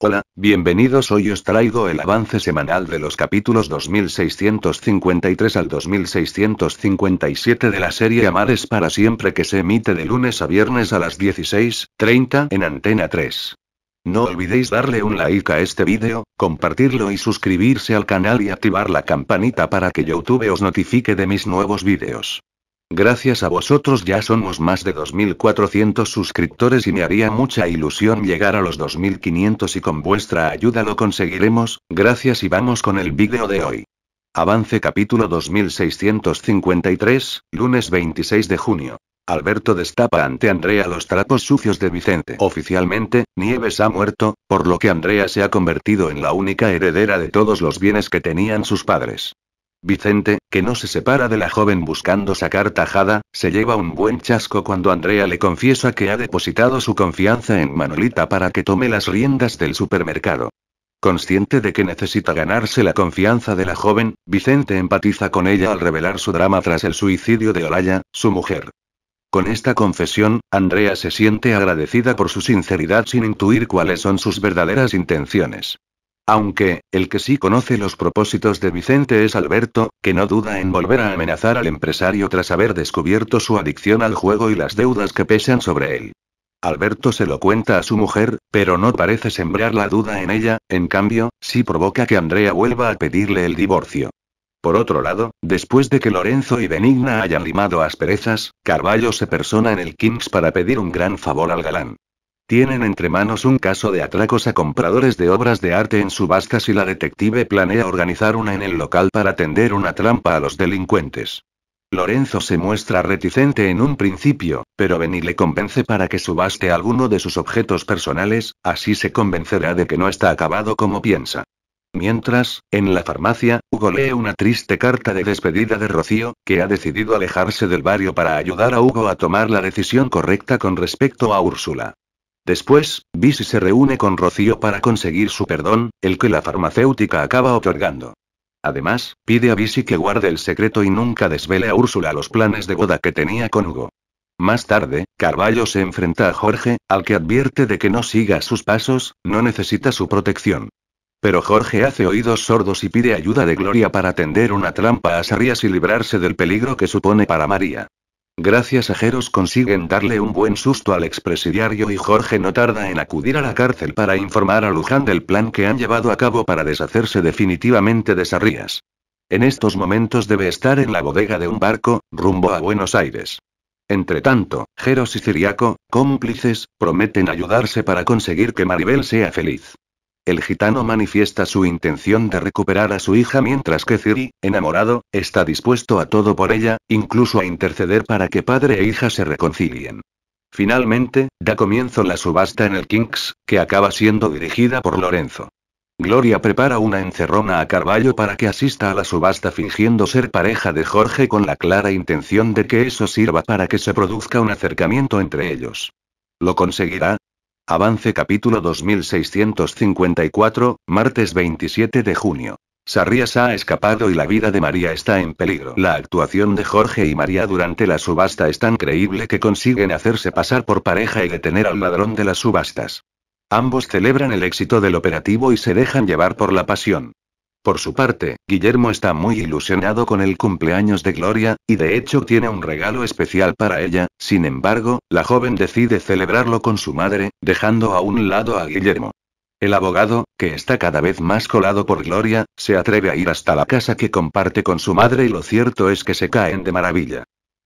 Hola, bienvenidos. Hoy os traigo el avance semanal de los capítulos 2653 al 2657 de la serie Amares para siempre que se emite de lunes a viernes a las 16:30 en Antena 3. No olvidéis darle un like a este vídeo, compartirlo y suscribirse al canal y activar la campanita para que YouTube os notifique de mis nuevos vídeos. Gracias a vosotros ya somos más de 2.400 suscriptores y me haría mucha ilusión llegar a los 2.500 y con vuestra ayuda lo conseguiremos, gracias y vamos con el vídeo de hoy. Avance capítulo 2653, lunes 26 de junio. Alberto destapa ante Andrea los trapos sucios de Vicente. Oficialmente, Nieves ha muerto, por lo que Andrea se ha convertido en la única heredera de todos los bienes que tenían sus padres. Vicente, que no se separa de la joven buscando sacar tajada, se lleva un buen chasco cuando Andrea le confiesa que ha depositado su confianza en Manolita para que tome las riendas del supermercado. Consciente de que necesita ganarse la confianza de la joven, Vicente empatiza con ella al revelar su drama tras el suicidio de Olaya, su mujer. Con esta confesión, Andrea se siente agradecida por su sinceridad sin intuir cuáles son sus verdaderas intenciones. Aunque, el que sí conoce los propósitos de Vicente es Alberto, que no duda en volver a amenazar al empresario tras haber descubierto su adicción al juego y las deudas que pesan sobre él. Alberto se lo cuenta a su mujer, pero no parece sembrar la duda en ella, en cambio, sí provoca que Andrea vuelva a pedirle el divorcio. Por otro lado, después de que Lorenzo y Benigna hayan limado asperezas, Carballo se persona en el Kings para pedir un gran favor al galán. Tienen entre manos un caso de atracos a compradores de obras de arte en subastas y la detective planea organizar una en el local para tender una trampa a los delincuentes. Lorenzo se muestra reticente en un principio, pero Benny le convence para que subaste alguno de sus objetos personales, así se convencerá de que no está acabado como piensa. Mientras, en la farmacia, Hugo lee una triste carta de despedida de Rocío, que ha decidido alejarse del barrio para ayudar a Hugo a tomar la decisión correcta con respecto a Úrsula. Después, Bisi se reúne con Rocío para conseguir su perdón, el que la farmacéutica acaba otorgando. Además, pide a Bisi que guarde el secreto y nunca desvele a Úrsula los planes de boda que tenía con Hugo. Más tarde, Carballo se enfrenta a Jorge, al que advierte de que no siga sus pasos, no necesita su protección. Pero Jorge hace oídos sordos y pide ayuda de Gloria para tender una trampa a Sarrias y librarse del peligro que supone para María. Gracias a Jeros consiguen darle un buen susto al expresidiario y Jorge no tarda en acudir a la cárcel para informar a Luján del plan que han llevado a cabo para deshacerse definitivamente de Sarrias. En estos momentos debe estar en la bodega de un barco, rumbo a Buenos Aires. Entre tanto, Jeros y Ciriaco, cómplices, prometen ayudarse para conseguir que Maribel sea feliz el gitano manifiesta su intención de recuperar a su hija mientras que Ciri, enamorado, está dispuesto a todo por ella, incluso a interceder para que padre e hija se reconcilien. Finalmente, da comienzo la subasta en el Kings, que acaba siendo dirigida por Lorenzo. Gloria prepara una encerrona a Carballo para que asista a la subasta fingiendo ser pareja de Jorge con la clara intención de que eso sirva para que se produzca un acercamiento entre ellos. ¿Lo conseguirá? Avance capítulo 2654, martes 27 de junio. Sarrias ha escapado y la vida de María está en peligro. La actuación de Jorge y María durante la subasta es tan creíble que consiguen hacerse pasar por pareja y detener al ladrón de las subastas. Ambos celebran el éxito del operativo y se dejan llevar por la pasión. Por su parte, Guillermo está muy ilusionado con el cumpleaños de Gloria, y de hecho tiene un regalo especial para ella, sin embargo, la joven decide celebrarlo con su madre, dejando a un lado a Guillermo. El abogado, que está cada vez más colado por Gloria, se atreve a ir hasta la casa que comparte con su madre y lo cierto es que se caen de maravilla.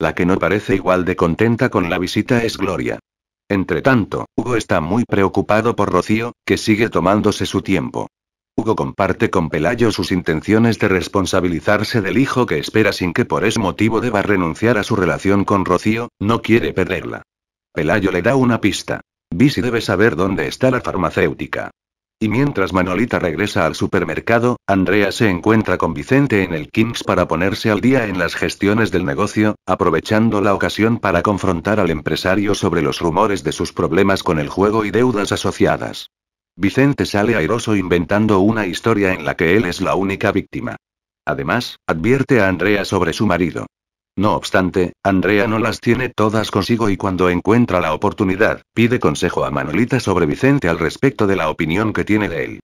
La que no parece igual de contenta con la visita es Gloria. Entretanto, Hugo está muy preocupado por Rocío, que sigue tomándose su tiempo. Hugo comparte con Pelayo sus intenciones de responsabilizarse del hijo que espera sin que por ese motivo deba renunciar a su relación con Rocío, no quiere perderla. Pelayo le da una pista. Bisi debe saber dónde está la farmacéutica. Y mientras Manolita regresa al supermercado, Andrea se encuentra con Vicente en el Kings para ponerse al día en las gestiones del negocio, aprovechando la ocasión para confrontar al empresario sobre los rumores de sus problemas con el juego y deudas asociadas. Vicente sale airoso inventando una historia en la que él es la única víctima. Además, advierte a Andrea sobre su marido. No obstante, Andrea no las tiene todas consigo y cuando encuentra la oportunidad, pide consejo a Manolita sobre Vicente al respecto de la opinión que tiene de él.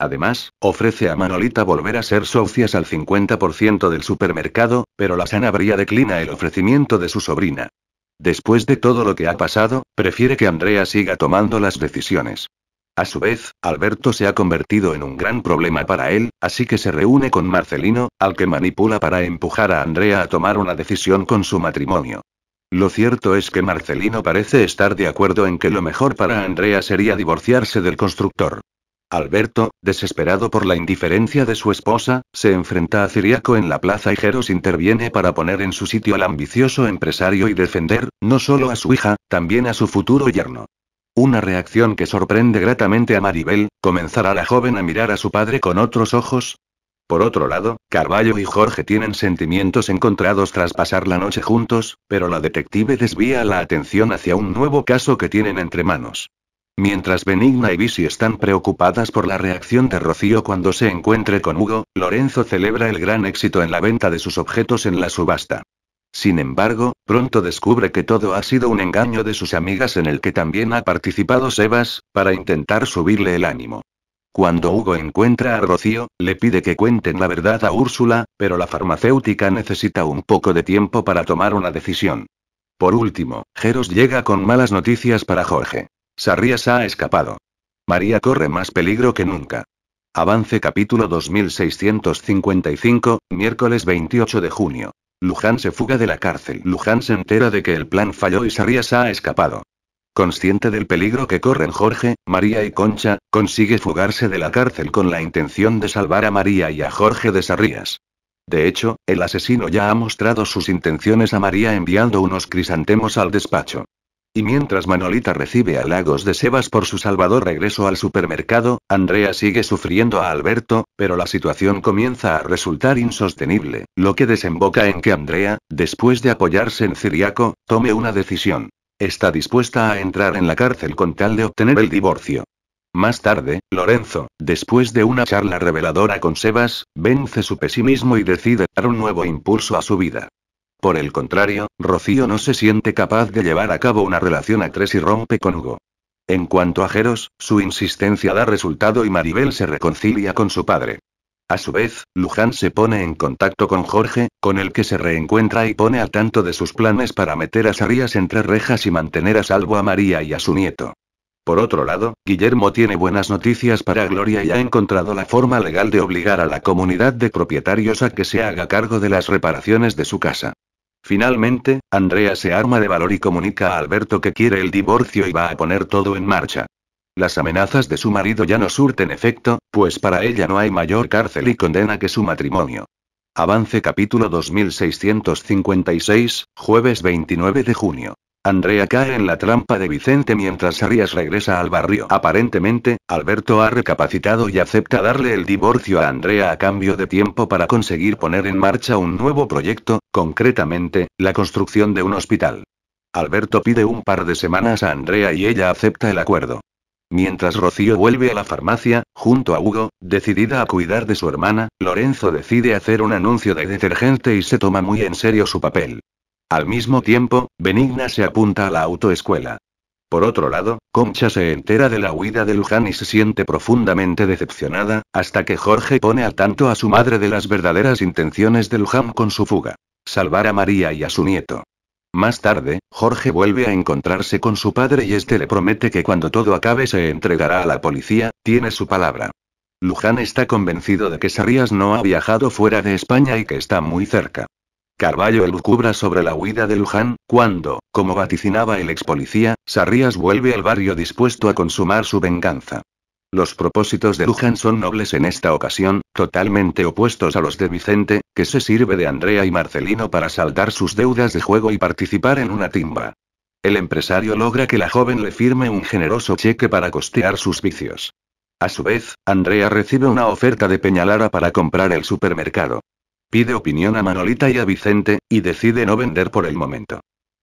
Además, ofrece a Manolita volver a ser socias al 50% del supermercado, pero la sanabria declina el ofrecimiento de su sobrina. Después de todo lo que ha pasado, prefiere que Andrea siga tomando las decisiones. A su vez, Alberto se ha convertido en un gran problema para él, así que se reúne con Marcelino, al que manipula para empujar a Andrea a tomar una decisión con su matrimonio. Lo cierto es que Marcelino parece estar de acuerdo en que lo mejor para Andrea sería divorciarse del constructor. Alberto, desesperado por la indiferencia de su esposa, se enfrenta a Ciriaco en la plaza y Jeros interviene para poner en su sitio al ambicioso empresario y defender, no solo a su hija, también a su futuro yerno. Una reacción que sorprende gratamente a Maribel, comenzará la joven a mirar a su padre con otros ojos. Por otro lado, Carballo y Jorge tienen sentimientos encontrados tras pasar la noche juntos, pero la detective desvía la atención hacia un nuevo caso que tienen entre manos. Mientras Benigna y Visi están preocupadas por la reacción de Rocío cuando se encuentre con Hugo, Lorenzo celebra el gran éxito en la venta de sus objetos en la subasta. Sin embargo, pronto descubre que todo ha sido un engaño de sus amigas en el que también ha participado Sebas, para intentar subirle el ánimo. Cuando Hugo encuentra a Rocío, le pide que cuenten la verdad a Úrsula, pero la farmacéutica necesita un poco de tiempo para tomar una decisión. Por último, Geros llega con malas noticias para Jorge. Sarrias ha escapado. María corre más peligro que nunca. Avance capítulo 2655, miércoles 28 de junio. Luján se fuga de la cárcel. Luján se entera de que el plan falló y Sarías ha escapado. Consciente del peligro que corren Jorge, María y Concha, consigue fugarse de la cárcel con la intención de salvar a María y a Jorge de Sarrías. De hecho, el asesino ya ha mostrado sus intenciones a María enviando unos crisantemos al despacho. Y mientras Manolita recibe halagos de Sebas por su salvador regreso al supermercado, Andrea sigue sufriendo a Alberto, pero la situación comienza a resultar insostenible, lo que desemboca en que Andrea, después de apoyarse en Ciriaco, tome una decisión. Está dispuesta a entrar en la cárcel con tal de obtener el divorcio. Más tarde, Lorenzo, después de una charla reveladora con Sebas, vence su pesimismo y decide dar un nuevo impulso a su vida. Por el contrario, Rocío no se siente capaz de llevar a cabo una relación a tres y rompe con Hugo. En cuanto a Jeros, su insistencia da resultado y Maribel se reconcilia con su padre. A su vez, Luján se pone en contacto con Jorge, con el que se reencuentra y pone al tanto de sus planes para meter a Sarías entre rejas y mantener a salvo a María y a su nieto. Por otro lado, Guillermo tiene buenas noticias para Gloria y ha encontrado la forma legal de obligar a la comunidad de propietarios a que se haga cargo de las reparaciones de su casa. Finalmente, Andrea se arma de valor y comunica a Alberto que quiere el divorcio y va a poner todo en marcha. Las amenazas de su marido ya no surten efecto, pues para ella no hay mayor cárcel y condena que su matrimonio. Avance capítulo 2656, jueves 29 de junio. Andrea cae en la trampa de Vicente mientras Arias regresa al barrio. Aparentemente, Alberto ha recapacitado y acepta darle el divorcio a Andrea a cambio de tiempo para conseguir poner en marcha un nuevo proyecto, concretamente, la construcción de un hospital. Alberto pide un par de semanas a Andrea y ella acepta el acuerdo. Mientras Rocío vuelve a la farmacia, junto a Hugo, decidida a cuidar de su hermana, Lorenzo decide hacer un anuncio de detergente y se toma muy en serio su papel. Al mismo tiempo, Benigna se apunta a la autoescuela. Por otro lado, Concha se entera de la huida de Luján y se siente profundamente decepcionada, hasta que Jorge pone al tanto a su madre de las verdaderas intenciones de Luján con su fuga. Salvar a María y a su nieto. Más tarde, Jorge vuelve a encontrarse con su padre y este le promete que cuando todo acabe se entregará a la policía, tiene su palabra. Luján está convencido de que Sarías no ha viajado fuera de España y que está muy cerca. Carballo elucubra sobre la huida de Luján, cuando, como vaticinaba el ex policía, vuelve al barrio dispuesto a consumar su venganza. Los propósitos de Luján son nobles en esta ocasión, totalmente opuestos a los de Vicente, que se sirve de Andrea y Marcelino para saldar sus deudas de juego y participar en una timba. El empresario logra que la joven le firme un generoso cheque para costear sus vicios. A su vez, Andrea recibe una oferta de Peñalara para comprar el supermercado pide opinión a Manolita y a Vicente, y decide no vender por el momento.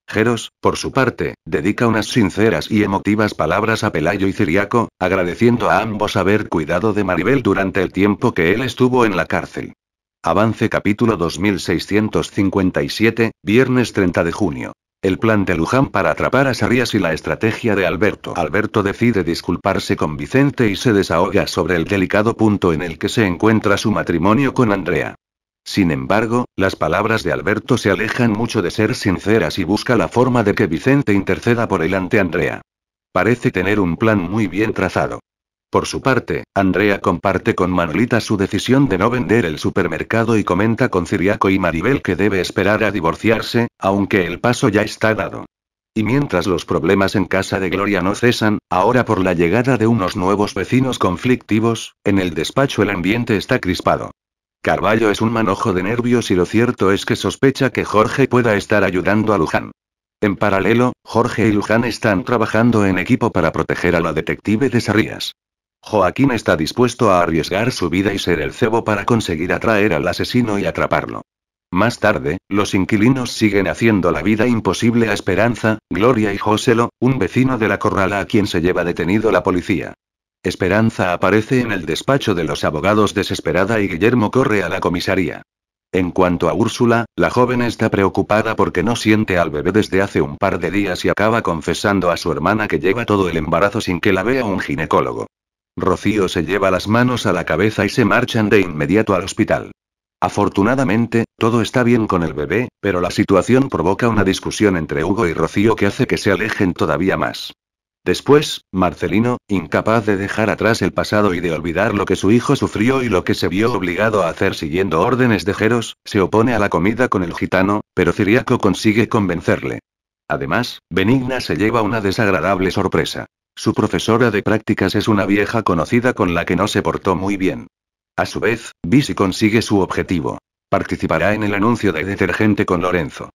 Jeros, por su parte, dedica unas sinceras y emotivas palabras a Pelayo y Ciriaco, agradeciendo a ambos haber cuidado de Maribel durante el tiempo que él estuvo en la cárcel. Avance capítulo 2657, viernes 30 de junio. El plan de Luján para atrapar a Sarrias y la estrategia de Alberto. Alberto decide disculparse con Vicente y se desahoga sobre el delicado punto en el que se encuentra su matrimonio con Andrea. Sin embargo, las palabras de Alberto se alejan mucho de ser sinceras y busca la forma de que Vicente interceda por él ante Andrea. Parece tener un plan muy bien trazado. Por su parte, Andrea comparte con Manolita su decisión de no vender el supermercado y comenta con Ciriaco y Maribel que debe esperar a divorciarse, aunque el paso ya está dado. Y mientras los problemas en casa de Gloria no cesan, ahora por la llegada de unos nuevos vecinos conflictivos, en el despacho el ambiente está crispado. Carballo es un manojo de nervios y lo cierto es que sospecha que Jorge pueda estar ayudando a Luján. En paralelo, Jorge y Luján están trabajando en equipo para proteger a la detective de Sarrias. Joaquín está dispuesto a arriesgar su vida y ser el cebo para conseguir atraer al asesino y atraparlo. Más tarde, los inquilinos siguen haciendo la vida imposible a Esperanza, Gloria y Joselo, un vecino de la corrala a quien se lleva detenido la policía. Esperanza aparece en el despacho de los abogados desesperada y Guillermo corre a la comisaría. En cuanto a Úrsula, la joven está preocupada porque no siente al bebé desde hace un par de días y acaba confesando a su hermana que lleva todo el embarazo sin que la vea un ginecólogo. Rocío se lleva las manos a la cabeza y se marchan de inmediato al hospital. Afortunadamente, todo está bien con el bebé, pero la situación provoca una discusión entre Hugo y Rocío que hace que se alejen todavía más. Después, Marcelino, incapaz de dejar atrás el pasado y de olvidar lo que su hijo sufrió y lo que se vio obligado a hacer siguiendo órdenes de Jeros, se opone a la comida con el gitano, pero Ciriaco consigue convencerle. Además, Benigna se lleva una desagradable sorpresa. Su profesora de prácticas es una vieja conocida con la que no se portó muy bien. A su vez, Bisi consigue su objetivo. Participará en el anuncio de detergente con Lorenzo.